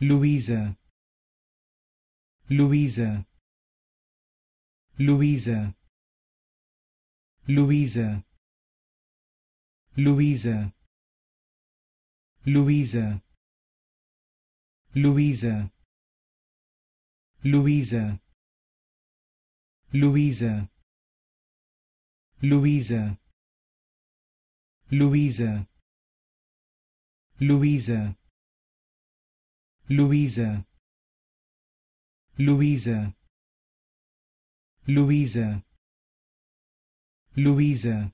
Louisa Louisa Louisa Louisa Louisa Louisa Louisa Louisa Louisa Louisa Louisa Louisa Louisa Louisa Louisa Louisa